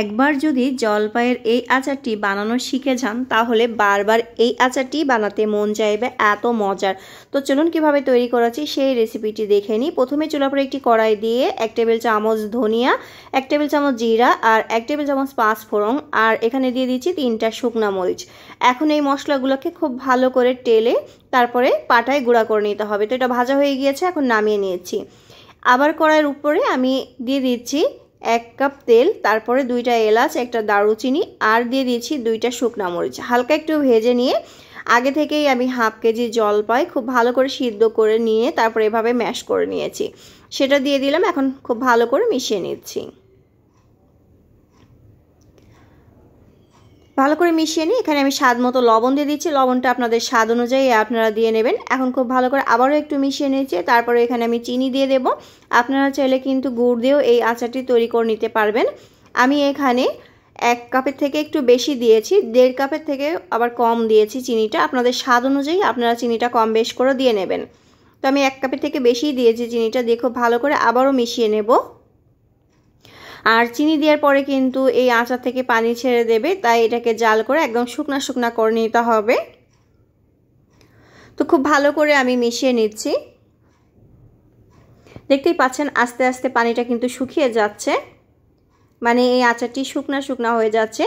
একবার যদি জলপাইয়ের এই আচারটি বানানো শিখে যান তাহলে বারবার এই আচারটি বানাতে মন চাইবে এত মজার তো চলুন কিভাবে তৈরি করাছি সেই রেসিপিটি দেখে নিই প্রথমে চুলা পরে একটি কড়াই দিয়ে এক টেবিল চামচ ধনিয়া এক টেবিল চামচ জিরা আর এক টেবিল চামচ পাঁচ ফোড়ং আর এখানে দিয়ে দিচ্ছি তিনটা শুকনা মরিচ এখন এই মশলাগুলোকে খুব ভালো করে টেলে তারপরে পাটায় গুঁড়া করে নিতে হবে তো এটা ভাজা হয়ে গিয়েছে এখন নামিয়ে নিয়েছি আবার কড়াইয়ের উপরে আমি দিয়ে দিচ্ছি এক কাপ তেল তারপরে দুইটা এলাচ একটা দারুচিনি আর দিয়ে দিয়েছি দুইটা শুকনা মরিচ হালকা একটু ভেজে নিয়ে আগে থেকেই আমি হাফ কেজি জল পাই খুব ভালো করে সিদ্ধ করে নিয়ে তারপরে এভাবে ম্যাশ করে নিয়েছি সেটা দিয়ে দিলাম এখন খুব ভালো করে মিশিয়ে নিচ্ছি ভালো করে মিশিয়ে নিই এখানে আমি স্বাদ মতো লবণ দিয়ে দিচ্ছি লবণটা আপনাদের স্বাদ অনুযায়ী আপনারা দিয়ে নেবেন এখন খুব ভালো করে আবারও একটু মিশিয়ে নিয়েছি তারপরে এখানে আমি চিনি দিয়ে দেব আপনারা চাইলে কিন্তু গুড় দিয়েও এই আচারটি তৈরি করে নিতে পারবেন আমি এখানে এক কাপের থেকে একটু বেশি দিয়েছি দেড় কাপের থেকে আবার কম দিয়েছি চিনিটা আপনাদের স্বাদ অনুযায়ী আপনারা চিনিটা কম বেশ করে দিয়ে নেবেন তো আমি এক কাপের থেকে বেশি দিয়েছি চিনিটা দিয়ে খুব ভালো করে আবারও মিশিয়ে নেব আর চিনি দেওয়ার পরে কিন্তু এই আচার থেকে পানি ছেড়ে দেবে তাই এটাকে জাল করে একদম শুকনা শুকনা করে নিতে হবে তো খুব ভালো করে আমি মিশিয়ে নিচ্ছি দেখতেই পাচ্ছেন আস্তে আস্তে পানিটা কিন্তু শুকিয়ে যাচ্ছে মানে এই আচারটি শুকনা শুকনা হয়ে যাচ্ছে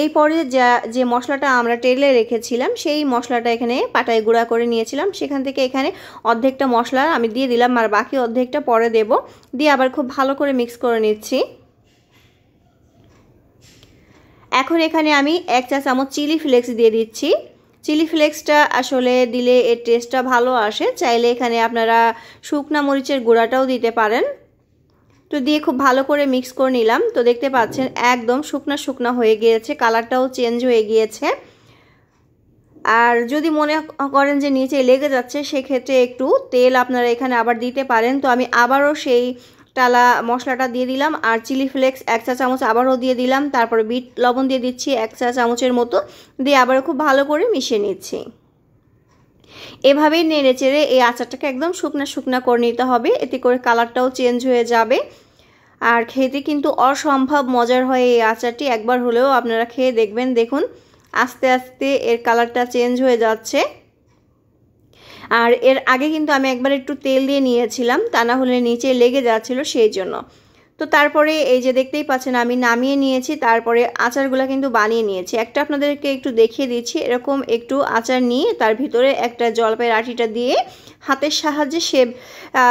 এই পরে যা যে মশলাটা আমরা টেলে রেখেছিলাম সেই মশলাটা এখানে পাটায় গুঁড়া করে নিয়েছিলাম সেখান থেকে এখানে অর্ধেকটা মশলা আমি দিয়ে দিলাম আর বাকি অর্ধেকটা পরে দেব দিয়ে আবার খুব ভালো করে মিক্স করে নিচ্ছি এখন এখানে আমি এক চা চামচ চিলি ফ্লেক্স দিয়ে দিচ্ছি চিলি ফ্লেক্সটা আসলে দিলে এর টেস্টটা ভালো আসে চাইলে এখানে আপনারা শুকনা মরিচের গুঁড়াটাও দিতে পারেন তো দিয়ে খুব ভালো করে মিক্স করে নিলাম তো দেখতে পাচ্ছেন একদম শুকনা শুকনা হয়ে গিয়েছে কালারটাও চেঞ্জ হয়ে গিয়েছে আর যদি মনে করেন যে নিচে লেগে যাচ্ছে সেক্ষেত্রে একটু তেল আপনারা এখানে আবার দিতে পারেন তো আমি আবারও সেই টালা মশলাটা দিয়ে দিলাম আর চিলি ফ্লেক্স এক চা চামচ আবারও দিয়ে দিলাম তারপরে বিট লবণ দিয়ে দিচ্ছি এক চা চামচের মতো দিয়ে আবারও খুব ভালো করে মিশিয়ে নিচ্ছি এভাবেই নেড়ে চেড়ে এই আচারটাকে একদম শুকনা শুকনা করে নিতে হবে এতে করে কালারটাও চেঞ্জ হয়ে যাবে আর খেতে কিন্তু অসম্ভব মজার হয় এই আচারটি একবার হলেও আপনারা খেয়ে দেখবেন দেখুন আস্তে আস্তে এর কালারটা চেঞ্জ হয়ে যাচ্ছে আর এর আগে কিন্তু আমি একবার একটু তেল দিয়ে নিয়েছিলাম তা না হলে নিচে লেগে যাচ্ছিলো সেই জন্য তো তারপরে এই যে দেখতেই পাচ্ছেন আমি নামিয়ে নিয়েছি তারপরে আচারগুলো কিন্তু বানিয়ে নিয়েছি একটা আপনাদেরকে একটু দেখিয়ে দিচ্ছি এরকম একটু আচার নিয়ে তার ভিতরে একটা জলপাইয়ের আটিটা দিয়ে হাতের সাহায্যে শেপ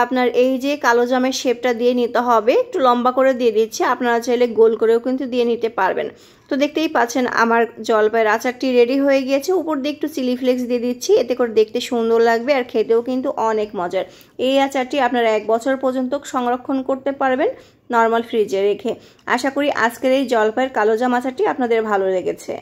আপনার এই যে কালো জামের শেপটা দিয়ে নিতে হবে একটু লম্বা করে দিয়ে দিচ্ছি আপনারা চাইলে গোল করেও কিন্তু দিয়ে নিতে পারবেন তো দেখতেই পাচ্ছেন আমার জলপাইয়ের আচারটি রেডি হয়ে গিয়েছে উপর দিয়ে একটু চিলি ফ্লেক্স দিয়ে দিচ্ছি এতে করে দেখতে সুন্দর লাগবে আর খেতেও কিন্তু অনেক মজার এই আচারটি আপনারা এক বছর পর্যন্ত সংরক্ষণ করতে পারবেন নর্মাল ফ্রিজে রেখে আশা করি আজকের এই জলপাইয়ের কালোজা মাছাটি আপনাদের ভালো লেগেছে